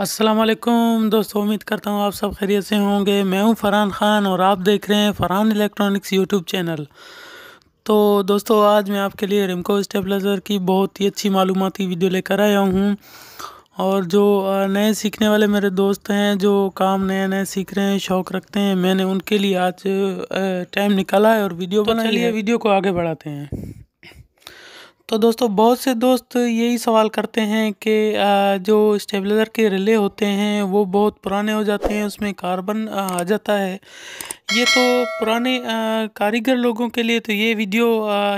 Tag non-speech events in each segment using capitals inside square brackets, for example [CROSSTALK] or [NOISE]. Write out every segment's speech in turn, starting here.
असलकुम दोस्तों उम्मीद करता हूँ आप सब खैरियत से होंगे मैं हूँ फ़रहान ख़ान और आप देख रहे हैं फ़रहान इलेक्ट्रॉनिक्स यूट्यूब चैनल तो दोस्तों आज मैं आपके लिए रिमको स्टेपलाइज़र की बहुत ही अच्छी मालूमती वीडियो लेकर आया हूँ और जो नए सीखने वाले मेरे दोस्त हैं जो काम नए नए सीख रहे हैं शौक़ रखते हैं मैंने उनके लिए आज टाइम निकाला है और वीडियो तो लिया वीडियो को आगे बढ़ाते हैं तो दोस्तों बहुत से दोस्त यही सवाल करते हैं कि जो स्टेबलाइज़र के रिले होते हैं वो बहुत पुराने हो जाते हैं उसमें कार्बन आ जाता है ये तो पुराने कारीगर लोगों के लिए तो ये वीडियो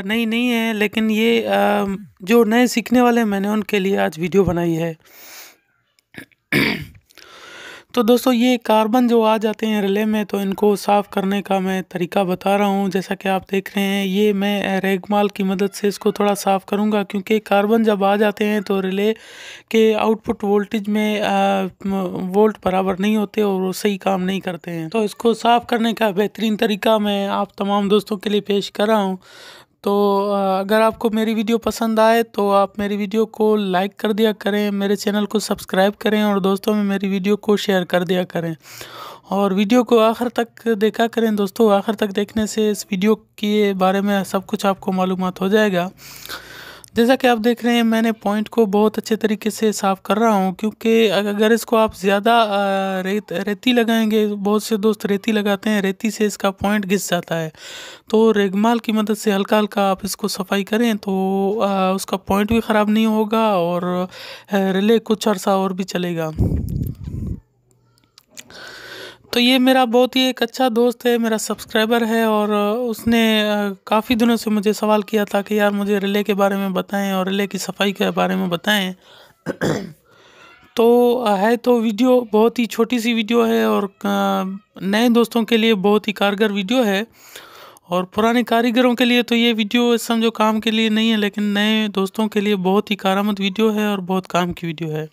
नई नहीं है लेकिन ये जो नए सीखने वाले मैंने उनके लिए आज वीडियो बनाई है तो दोस्तों ये कार्बन जो आ जाते हैं रिले में तो इनको साफ़ करने का मैं तरीका बता रहा हूँ जैसा कि आप देख रहे हैं ये मैं रेगमाल की मदद से इसको थोड़ा साफ़ करूँगा क्योंकि कार्बन जब आ जाते हैं तो रिले के आउटपुट वोल्टेज में वोल्ट बराबर नहीं होते और वो सही काम नहीं करते हैं तो इसको साफ़ करने का बेहतरीन तरीका मैं आप तमाम दोस्तों के लिए पेश कर रहा हूँ तो अगर आपको मेरी वीडियो पसंद आए तो आप मेरी वीडियो को लाइक कर दिया करें मेरे चैनल को सब्सक्राइब करें और दोस्तों में मेरी वीडियो को शेयर कर दिया करें और वीडियो को आखिर तक देखा करें दोस्तों आखिर तक देखने से इस वीडियो के बारे में सब कुछ आपको मालूम हो जाएगा जैसा कि आप देख रहे हैं मैंने पॉइंट को बहुत अच्छे तरीके से साफ़ कर रहा हूँ क्योंकि अगर इसको आप ज़्यादा रेत रेती लगाएंगे बहुत से दोस्त रेती लगाते हैं रेती से इसका पॉइंट घिस जाता है तो रेगमाल की मदद से हल्का हल्का आप इसको सफाई करें तो उसका पॉइंट भी ख़राब नहीं होगा और रिले कुछ अर्सा और भी चलेगा तो ये मेरा बहुत ही एक अच्छा दोस्त है मेरा सब्सक्राइबर है और उसने काफ़ी दिनों से मुझे सवाल किया था कि यार मुझे रिले के बारे में बताएं और रिले की सफाई के बारे में बताएं [CLEARS THROAT] तो है तो वीडियो बहुत ही छोटी सी वीडियो है और नए दोस्तों के लिए बहुत ही कारगर वीडियो है और पुराने कारीगरों के लिए तो ये वीडियो समझो काम के लिए नहीं है लेकिन नए दोस्तों के लिए बहुत ही कारामद वीडियो है और बहुत काम की वीडियो है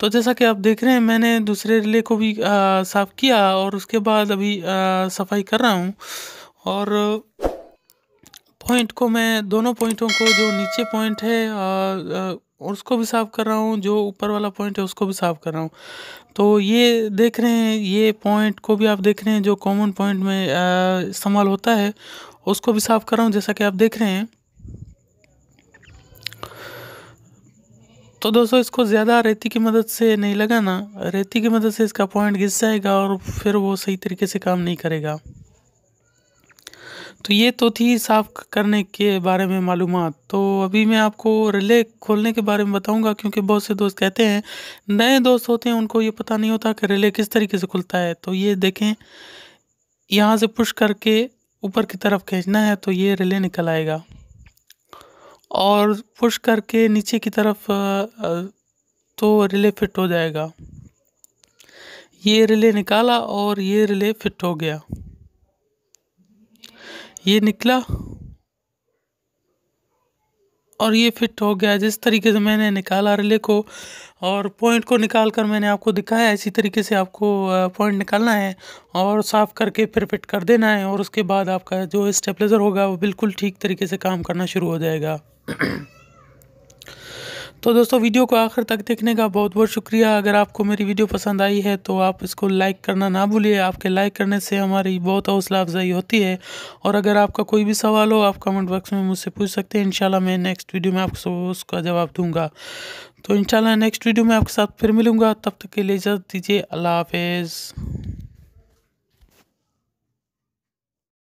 तो जैसा कि आप देख रहे हैं मैंने दूसरे रिले को भी साफ़ किया और उसके बाद अभी सफाई कर रहा हूँ और पॉइंट को मैं दोनों पॉइंटों को जो नीचे पॉइंट है और उसको भी साफ़ कर रहा हूँ जो ऊपर वाला पॉइंट है उसको भी साफ़ कर रहा हूँ तो ये देख रहे हैं ये पॉइंट को भी आप देख रहे हैं जो कॉमन पॉइंट में इस्तेमाल होता है उसको भी साफ़ कर रहा हूँ जैसा कि आप देख रहे हैं तो दोस्तों इसको ज़्यादा रेती की मदद से नहीं लगाना रेती की मदद से इसका पॉइंट घिस जाएगा और फिर वो सही तरीके से काम नहीं करेगा तो ये तो थी साफ़ करने के बारे में मालूम तो अभी मैं आपको रिले खोलने के बारे में बताऊंगा क्योंकि बहुत से दोस्त कहते हैं नए दोस्त होते हैं उनको ये पता नहीं होता कि रिले किस तरीके से खुलता है तो ये देखें यहाँ से पुश करके ऊपर की तरफ खींचना है तो ये रिले निकल आएगा और पुश करके नीचे की तरफ तो रिले फिट हो जाएगा ये रिले निकाला और ये रिले फिट हो गया ये निकला और ये फिट हो गया जिस तरीके से मैंने निकाला रिले को और पॉइंट को निकाल कर मैंने आपको दिखाया इसी तरीके से आपको पॉइंट निकालना है और साफ़ करके फिर फिट कर देना है और उसके बाद आपका जो स्टेपलेज़र होगा वो बिल्कुल ठीक तरीके से काम करना शुरू हो जाएगा [CLEARS THROAT] तो दोस्तों वीडियो को आखिर तक देखने का बहुत बहुत शुक्रिया अगर आपको मेरी वीडियो पसंद आई है तो आप इसको लाइक करना ना भूलिए आपके लाइक करने से हमारी बहुत हौसला अफजाई होती है और अगर आपका कोई भी सवाल हो आप कमेंट बॉक्स में मुझसे पूछ सकते हैं इंशाल्लाह मैं नेक्स्ट वीडियो में आपको उसका जवाब दूंगा तो इंशाल्लाह नेक्स्ट वीडियो में आपके साथ फिर मिलूँगा तब तक के लिए इजाज़त दीजिए अल्लाह हाफिज़